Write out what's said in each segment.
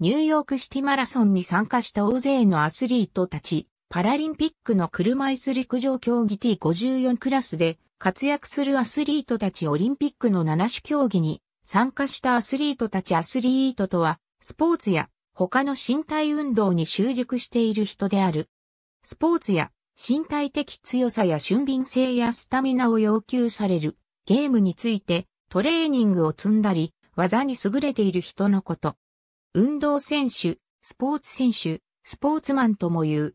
ニューヨークシティマラソンに参加した大勢のアスリートたち、パラリンピックの車椅子陸上競技 T54 クラスで活躍するアスリートたちオリンピックの7種競技に参加したアスリートたちアスリートとは、スポーツや他の身体運動に習熟している人である。スポーツや身体的強さや俊敏性やスタミナを要求されるゲームについてトレーニングを積んだり技に優れている人のこと。運動選手、スポーツ選手、スポーツマンとも言う。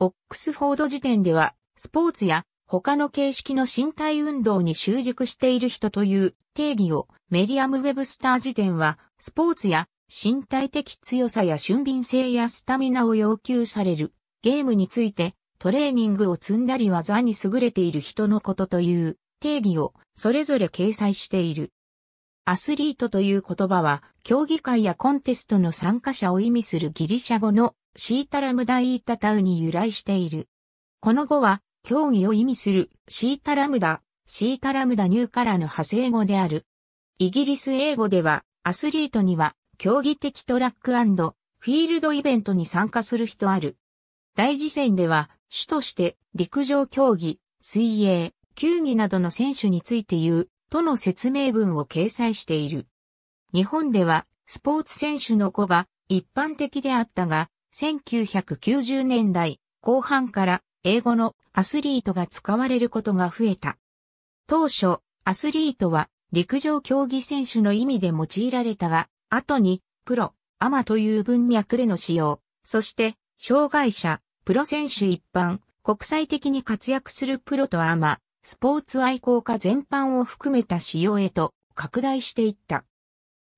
オックスフォード時点では、スポーツや他の形式の身体運動に習熟している人という定義をメリアム・ウェブスター時点は、スポーツや身体的強さや俊敏性やスタミナを要求されるゲームについてトレーニングを積んだり技に優れている人のことという定義をそれぞれ掲載している。アスリートという言葉は、競技会やコンテストの参加者を意味するギリシャ語のシータラムダイータタウに由来している。この語は、競技を意味するシータラムダ、シータラムダニューからの派生語である。イギリス英語では、アスリートには、競技的トラックフィールドイベントに参加する人ある。大事戦では、主として陸上競技、水泳、球技などの選手について言うとの説明文を掲載している。日本ではスポーツ選手の子が一般的であったが、1990年代後半から英語のアスリートが使われることが増えた。当初、アスリートは陸上競技選手の意味で用いられたが、後にプロ、アマという文脈での使用、そして障害者、プロ選手一般、国際的に活躍するプロとアマ、スポーツ愛好家全般を含めた仕様へと拡大していった。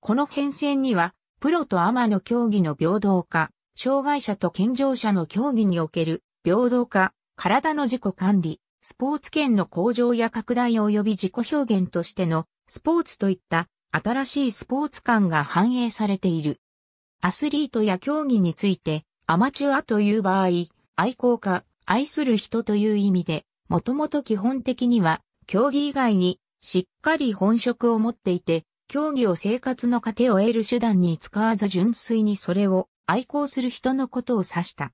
この変遷には、プロとアマの競技の平等化、障害者と健常者の競技における平等化、体の自己管理、スポーツ権の向上や拡大及び自己表現としてのスポーツといった新しいスポーツ観が反映されている。アスリートや競技についてアマチュアという場合、愛好家、愛する人という意味でもともと基本的には、競技以外にしっかり本職を持っていて、競技を生活の糧を得る手段に使わず純粋にそれを愛好する人のことを指した。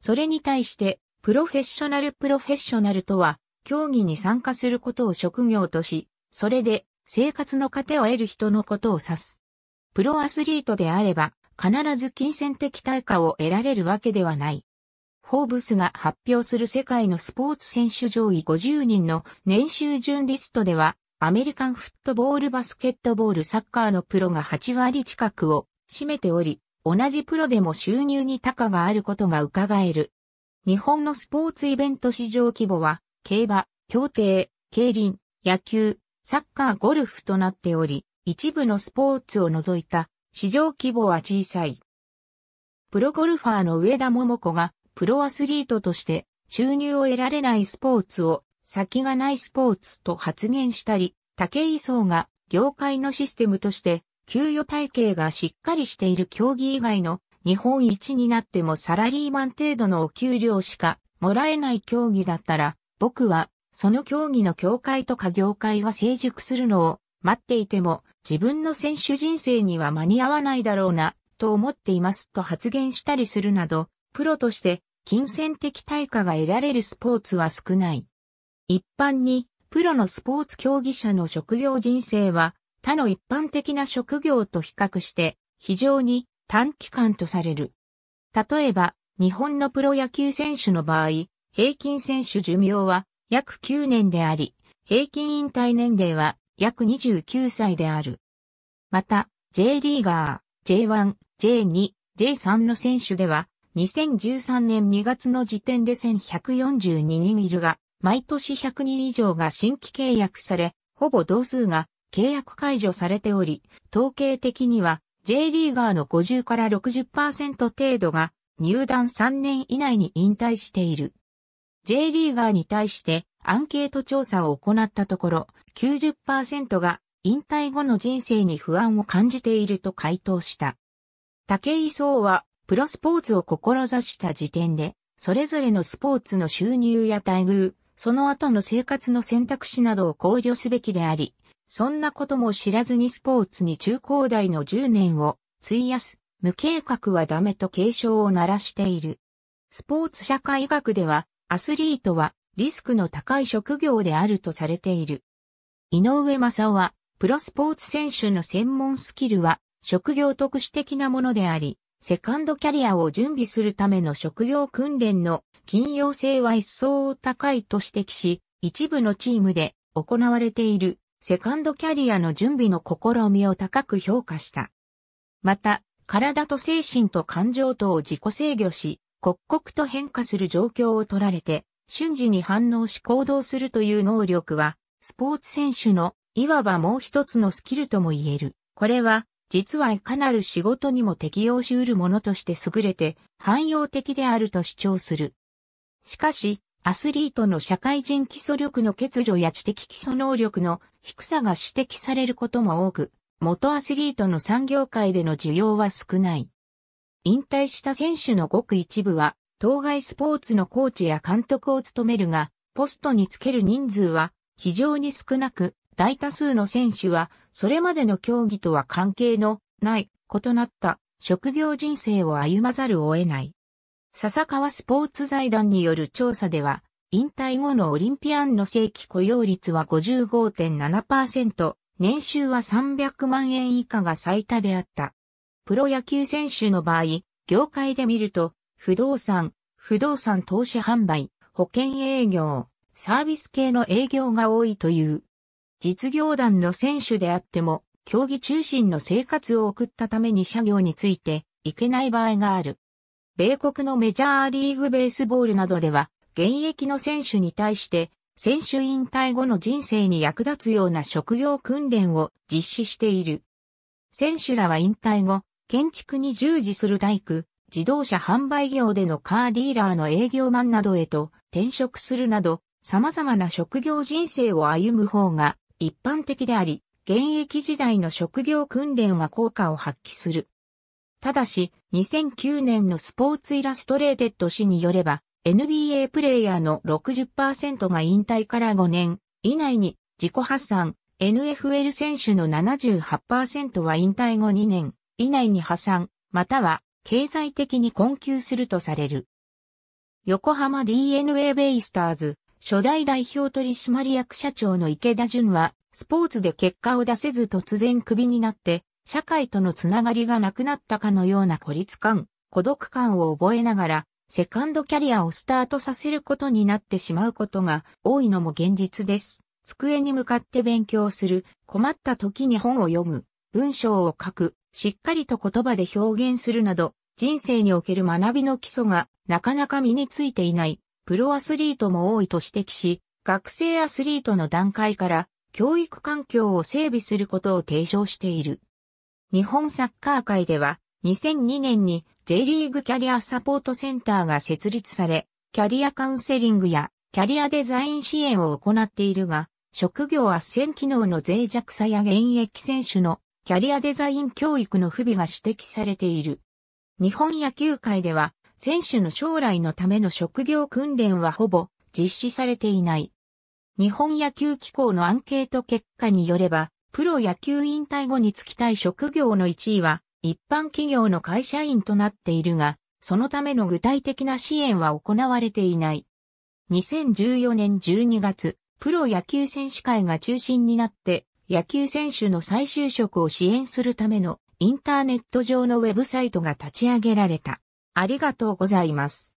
それに対して、プロフェッショナルプロフェッショナルとは、競技に参加することを職業とし、それで生活の糧を得る人のことを指す。プロアスリートであれば、必ず金銭的対価を得られるわけではない。フォーブスが発表する世界のスポーツ選手上位50人の年収順リストでは、アメリカンフットボールバスケットボールサッカーのプロが8割近くを占めており、同じプロでも収入に高があることが伺える。日本のスポーツイベント市場規模は、競馬、競艇、競輪、野球、サッカー、ゴルフとなっており、一部のスポーツを除いた市場規模は小さい。プロゴルファーの上田桃子がプロアスリートとして収入を得られないスポーツを先がないスポーツと発言したり、武井壮が業界のシステムとして給与体系がしっかりしている競技以外の日本一になってもサラリーマン程度のお給料しかもらえない競技だったら、僕はその競技の協会とか業界が成熟するのを待っていても自分の選手人生には間に合わないだろうなと思っていますと発言したりするなど、プロとして金銭的対価が得られるスポーツは少ない。一般に、プロのスポーツ競技者の職業人生は、他の一般的な職業と比較して、非常に短期間とされる。例えば、日本のプロ野球選手の場合、平均選手寿命は約9年であり、平均引退年齢は約29歳である。また、J リーガー、J1、J2、J3 の選手では、2013年2月の時点で1142人いるが、毎年100人以上が新規契約され、ほぼ同数が契約解除されており、統計的には J リーガーの50から60%程度が入団3年以内に引退している。J リーガーに対してアンケート調査を行ったところ、90%が引退後の人生に不安を感じていると回答した。竹井壮はプロスポーツを志した時点で、それぞれのスポーツの収入や待遇、その後の生活の選択肢などを考慮すべきであり、そんなことも知らずにスポーツに中高大の10年を費やす、無計画はダメと警鐘を鳴らしている。スポーツ社会学では、アスリートはリスクの高い職業であるとされている。井上正夫は、プロスポーツ選手の専門スキルは、職業特殊的なものであり、セカンドキャリアを準備するための職業訓練の緊要性は一層高いと指摘し、一部のチームで行われているセカンドキャリアの準備の試みを高く評価した。また、体と精神と感情とを自己制御し、刻々と変化する状況を取られて、瞬時に反応し行動するという能力は、スポーツ選手のいわばもう一つのスキルとも言える。これは、実はいかなる仕事にも適用し得るものとして優れて、汎用的であると主張する。しかし、アスリートの社会人基礎力の欠如や知的基礎能力の低さが指摘されることも多く、元アスリートの産業界での需要は少ない。引退した選手のごく一部は、当該スポーツのコーチや監督を務めるが、ポストにつける人数は非常に少なく、大多数の選手は、それまでの競技とは関係のない異なった職業人生を歩まざるを得ない。笹川スポーツ財団による調査では、引退後のオリンピアンの正規雇用率は55.7%、年収は300万円以下が最多であった。プロ野球選手の場合、業界で見ると、不動産、不動産投資販売、保険営業、サービス系の営業が多いという。実業団の選手であっても、競技中心の生活を送ったために社業についていけない場合がある。米国のメジャーリーグベースボールなどでは、現役の選手に対して、選手引退後の人生に役立つような職業訓練を実施している。選手らは引退後、建築に従事する大工、自動車販売業でのカーディーラーの営業マンなどへと転職するなど、様々な職業人生を歩む方が一般的であり、現役時代の職業訓練が効果を発揮する。ただし、2009年のスポーツイラストレーテッド誌によれば、NBA プレイヤーの60%が引退から5年以内に自己破産、NFL 選手の78%は引退後2年以内に破産、または経済的に困窮するとされる。横浜 DNA ベイスターズ初代代表取締役社長の池田淳は、スポーツで結果を出せず突然クビになって、社会とのつながりがなくなったかのような孤立感、孤独感を覚えながら、セカンドキャリアをスタートさせることになってしまうことが多いのも現実です。机に向かって勉強する、困った時に本を読む、文章を書く、しっかりと言葉で表現するなど、人生における学びの基礎がなかなか身についていないプロアスリートも多いと指摘し、学生アスリートの段階から教育環境を整備することを提唱している。日本サッカー界では2002年に J リーグキャリアサポートセンターが設立され、キャリアカウンセリングやキャリアデザイン支援を行っているが、職業斡旋機能の脆弱さや現役選手のキャリアデザイン教育の不備が指摘されている。日本野球界では選手の将来のための職業訓練はほぼ実施されていない。日本野球機構のアンケート結果によれば、プロ野球引退後に就きたい職業の1位は、一般企業の会社員となっているが、そのための具体的な支援は行われていない。2014年12月、プロ野球選手会が中心になって、野球選手の再就職を支援するためのインターネット上のウェブサイトが立ち上げられた。ありがとうございます。